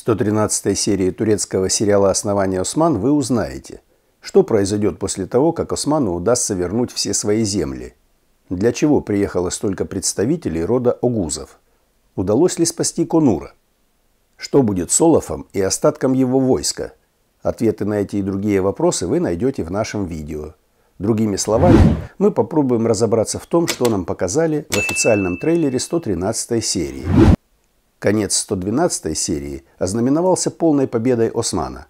113 серии турецкого сериала «Основание Осман» вы узнаете, что произойдет после того, как Осману удастся вернуть все свои земли, для чего приехало столько представителей рода Огузов, удалось ли спасти Конура, что будет с Олафом и остатком его войска. Ответы на эти и другие вопросы вы найдете в нашем видео. Другими словами, мы попробуем разобраться в том, что нам показали в официальном трейлере 113 серии. Конец 112 серии ознаменовался полной победой Османа.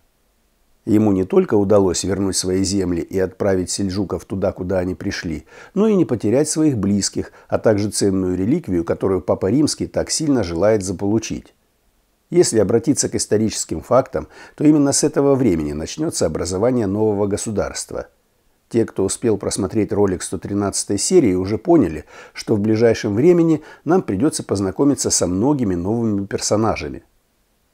Ему не только удалось вернуть свои земли и отправить сельджуков туда, куда они пришли, но и не потерять своих близких, а также ценную реликвию, которую Папа Римский так сильно желает заполучить. Если обратиться к историческим фактам, то именно с этого времени начнется образование нового государства – те, кто успел просмотреть ролик 113 серии, уже поняли, что в ближайшем времени нам придется познакомиться со многими новыми персонажами.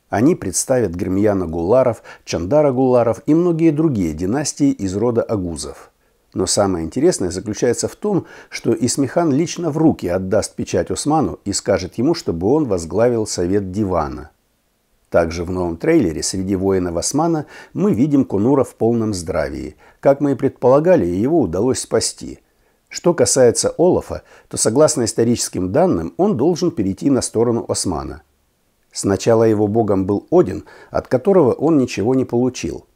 Они представят Гермьяна Гуларов, Чандара Гуларов и многие другие династии из рода Агузов. Но самое интересное заключается в том, что Исмихан лично в руки отдаст печать Усману и скажет ему, чтобы он возглавил совет дивана – также в новом трейлере среди воинов Османа мы видим Кунура в полном здравии. Как мы и предполагали, его удалось спасти. Что касается Олафа, то согласно историческим данным, он должен перейти на сторону Османа. Сначала его богом был Один, от которого он ничего не получил.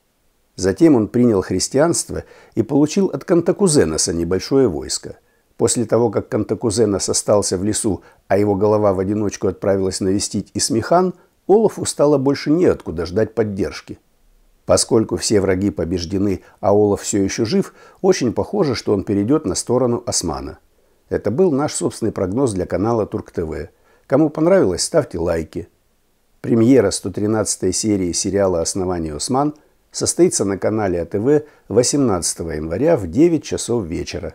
Затем он принял христианство и получил от Кантакузеноса небольшое войско. После того, как Кантакузенос остался в лесу, а его голова в одиночку отправилась навестить Исмехан. Олафу стало больше неоткуда ждать поддержки. Поскольку все враги побеждены, а Олаф все еще жив, очень похоже, что он перейдет на сторону Османа. Это был наш собственный прогноз для канала Турк ТВ. Кому понравилось, ставьте лайки. Премьера 113 серии сериала «Основание Осман состоится на канале а АТВ 18 января в 9 часов вечера.